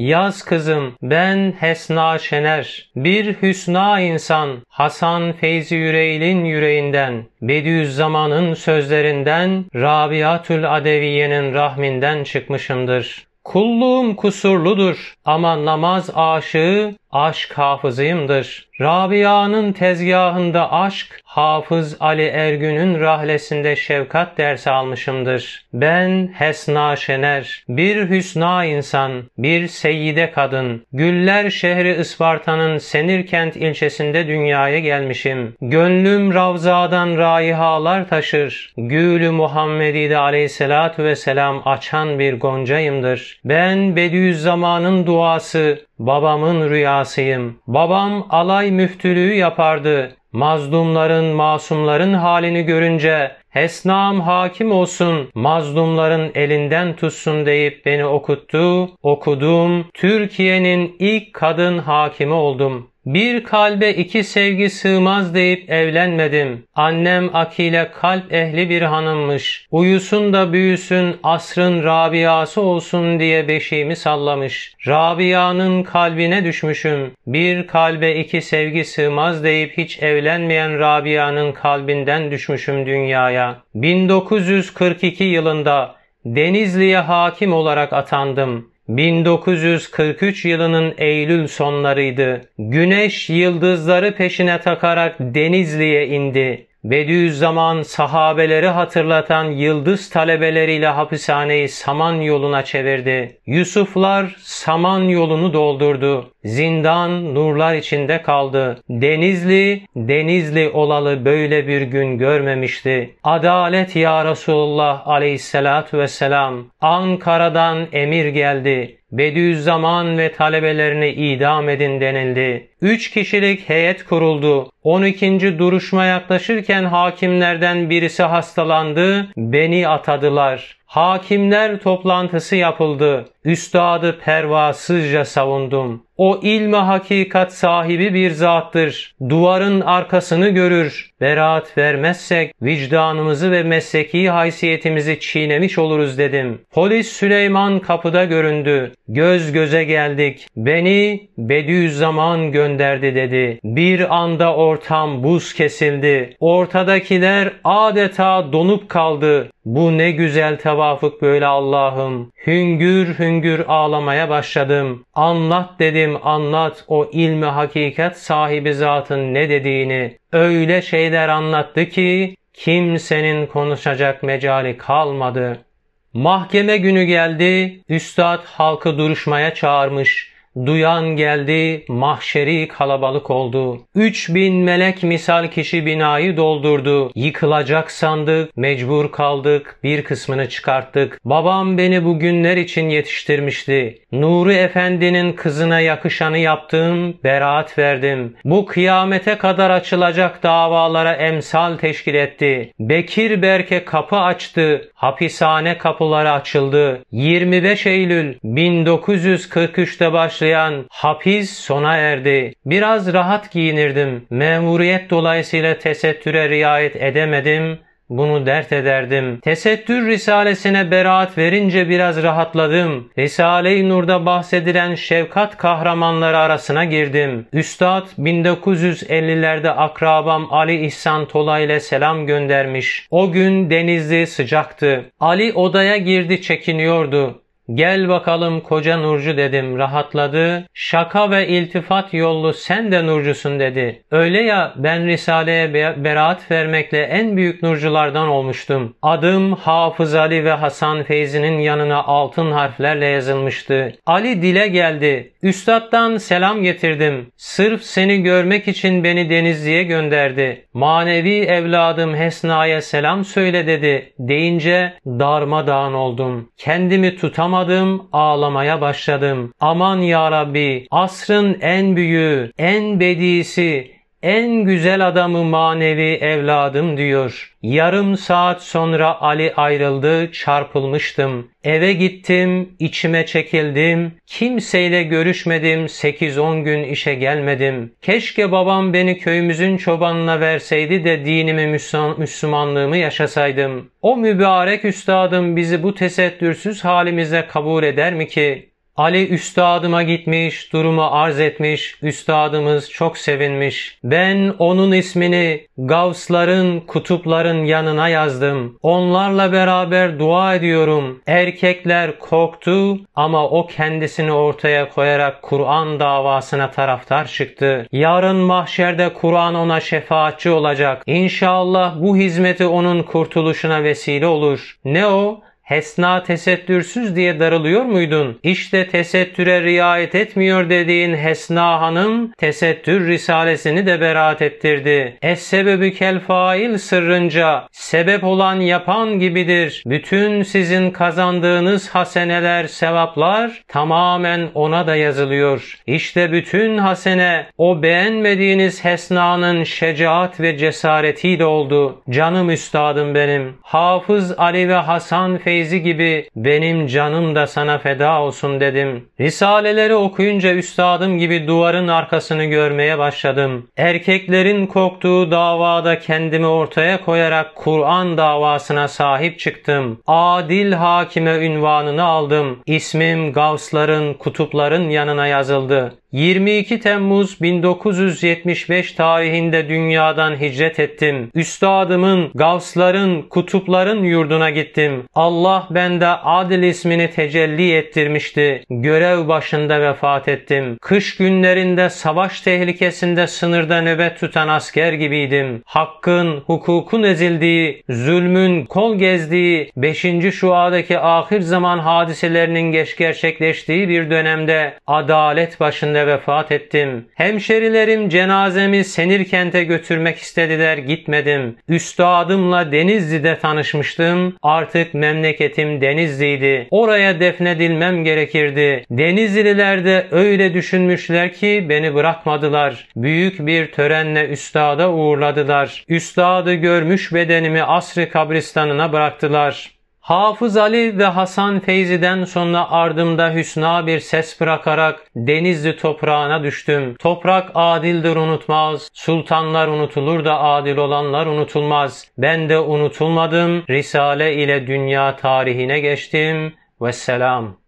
Yaz kızım ben Hesna Şener, bir hüsna insan Hasan Feyzi Yüreğil'in yüreğinden, Bediüzzaman'ın sözlerinden, Rabiatül Adeviye'nin rahminden çıkmışımdır. Kulluğum kusurludur ama namaz aşığı aşk hafızıyımdır. Rabia'nın tezgahında aşk, Hafız Ali Ergün'ün rahlesinde şefkat dersi almışımdır. Ben Hesna Şener, bir hüsna insan, bir seyide kadın. Güller şehri Isparta'nın Senirkent ilçesinde dünyaya gelmişim. Gönlüm ravzadan raihalar taşır. Gülü Muhammedi'de aleyhissalatü vesselam açan bir goncayımdır. Ben Bediüzzaman'ın duası, Babamın rüyasıyım. Babam alay müftülüğü yapardı. Mazlumların, masumların halini görünce esnam hakim olsun, mazlumların elinden tutsun deyip beni okuttu, okudum, Türkiye'nin ilk kadın hakimi oldum. Bir kalbe iki sevgi sığmaz deyip evlenmedim. Annem akile kalp ehli bir hanımmış. Uyusun da büyüsün asrın Rabia'sı olsun diye beşiğimi sallamış. Rabia'nın kalbine düşmüşüm. Bir kalbe iki sevgi sığmaz deyip hiç evlenmeyen Rabia'nın kalbinden düşmüşüm dünyaya. 1942 yılında Denizli'ye hakim olarak atandım. 1943 yılının Eylül sonlarıydı. Güneş yıldızları peşine takarak Denizli'ye indi. Bediüzzaman sahabeleri hatırlatan yıldız talebeleriyle hapishaneyi saman yoluna çevirdi. Yusuflar saman yolunu doldurdu. Zindan nurlar içinde kaldı. Denizli, denizli olalı böyle bir gün görmemişti. Adalet ya Resulullah aleyhissalatu vesselam. Ankara'dan emir geldi. Bediüzzaman ve talebelerini idam edin denildi. Üç kişilik heyet kuruldu. 12. duruşma yaklaşırken hakimlerden birisi hastalandı, beni atadılar. Hakimler toplantısı yapıldı. Üstadı pervasızca savundum. O ilmi hakikat sahibi bir zattır. Duvarın arkasını görür. Beraat vermezsek vicdanımızı ve mesleki haysiyetimizi çiğnemiş oluruz dedim. Polis Süleyman kapıda göründü. Göz göze geldik. Beni Bediüzzaman gönderdi dedi. Bir anda ortam buz kesildi. Ortadakiler adeta donup kaldı. Bu ne güzel tevafuk böyle Allah'ım. Hüngür hüngür hüngür ağlamaya başladım. Anlat dedim anlat o ilmi hakikat sahibi zatın ne dediğini. Öyle şeyler anlattı ki kimsenin konuşacak mecali kalmadı. Mahkeme günü geldi, üstad halkı duruşmaya çağırmış. Duyan geldi, mahşeri kalabalık oldu. Üç bin melek misal kişi binayı doldurdu. Yıkılacak sandık, mecbur kaldık, bir kısmını çıkarttık. Babam beni bu günler için yetiştirmişti. Nuri Efendi'nin kızına yakışanı yaptım, beraat verdim. Bu kıyamete kadar açılacak davalara emsal teşkil etti. Bekir Berke kapı açtı, hapishane kapıları açıldı. 25 Eylül 1943'te başladı başlayan hapis sona erdi. Biraz rahat giyinirdim. Memuriyet dolayısıyla tesettüre riayet edemedim. Bunu dert ederdim. Tesettür Risalesine beraat verince biraz rahatladım. Risale-i Nur'da bahsedilen şefkat kahramanları arasına girdim. Üstad 1950'lerde akrabam Ali İhsan Tola ile selam göndermiş. O gün denizli sıcaktı. Ali odaya girdi çekiniyordu. Gel bakalım koca Nurcu dedim rahatladı. Şaka ve iltifat yollu sen de Nurcusun dedi. Öyle ya ben Risale'ye beraat vermekle en büyük Nurculardan olmuştum. Adım Hafız Ali ve Hasan Feyzi'nin yanına altın harflerle yazılmıştı. Ali dile geldi. Üstattan selam getirdim. Sırf seni görmek için beni Denizli'ye gönderdi. Manevi evladım Hesna'ya selam söyle dedi. Deyince darmadağın oldum. Kendimi tutamadım, ağlamaya başladım. Aman ya Rabbi, asrın en büyüğü, en bedisi, en güzel adamı manevi evladım diyor. Yarım saat sonra Ali ayrıldı, çarpılmıştım. Eve gittim, içime çekildim. Kimseyle görüşmedim, 8-10 gün işe gelmedim. Keşke babam beni köyümüzün çobanına verseydi de dinimi Müslümanlığımı yaşasaydım. O mübarek üstadım bizi bu tesettürsüz halimize kabul eder mi ki? Ali üstadıma gitmiş, durumu arz etmiş, üstadımız çok sevinmiş. Ben onun ismini gavsların, kutupların yanına yazdım. Onlarla beraber dua ediyorum. Erkekler korktu ama o kendisini ortaya koyarak Kur'an davasına taraftar çıktı. Yarın mahşerde Kur'an ona şefaatçi olacak. İnşallah bu hizmeti onun kurtuluşuna vesile olur. Ne o? Hesna tesettürsüz diye darılıyor muydun? İşte tesettüre riayet etmiyor dediğin Hesna Hanım tesettür risalesini de beraat ettirdi. Es sebebü kel fail sırrınca sebep olan yapan gibidir. Bütün sizin kazandığınız haseneler, sevaplar tamamen ona da yazılıyor. İşte bütün hasene o beğenmediğiniz Hesna'nın şecaat ve cesaretiyle oldu. Canım üstadım benim. Hafız Ali ve Hasan Feyzi feyzi gibi benim canım da sana feda olsun dedim. Risaleleri okuyunca üstadım gibi duvarın arkasını görmeye başladım. Erkeklerin korktuğu davada kendimi ortaya koyarak Kur'an davasına sahip çıktım. Adil hakime ünvanını aldım. İsmim Gavsların, kutupların yanına yazıldı. 22 Temmuz 1975 tarihinde dünyadan hicret ettim. Üstadımın, gavsların, kutupların yurduna gittim. Allah Allah bende Adil ismini tecelli ettirmişti. Görev başında vefat ettim. Kış günlerinde savaş tehlikesinde sınırda nöbet tutan asker gibiydim. Hakkın, hukukun ezildiği, zulmün kol gezdiği, 5. şuadaki ahir zaman hadiselerinin geç gerçekleştiği bir dönemde adalet başında vefat ettim. Hemşerilerim cenazemi Senirkent'e götürmek istediler gitmedim. Üstadımla Denizli'de tanışmıştım. Artık memleket memleketim Denizli'ydi. Oraya defnedilmem gerekirdi. Denizliler de öyle düşünmüşler ki beni bırakmadılar. Büyük bir törenle üstada uğurladılar. Üstadı görmüş bedenimi asri kabristanına bıraktılar. Hafız Ali ve Hasan Feyzi'den sonra ardımda hüsna bir ses bırakarak Denizli toprağına düştüm. Toprak adildir unutmaz. Sultanlar unutulur da adil olanlar unutulmaz. Ben de unutulmadım. Risale ile dünya tarihine geçtim. Vesselam.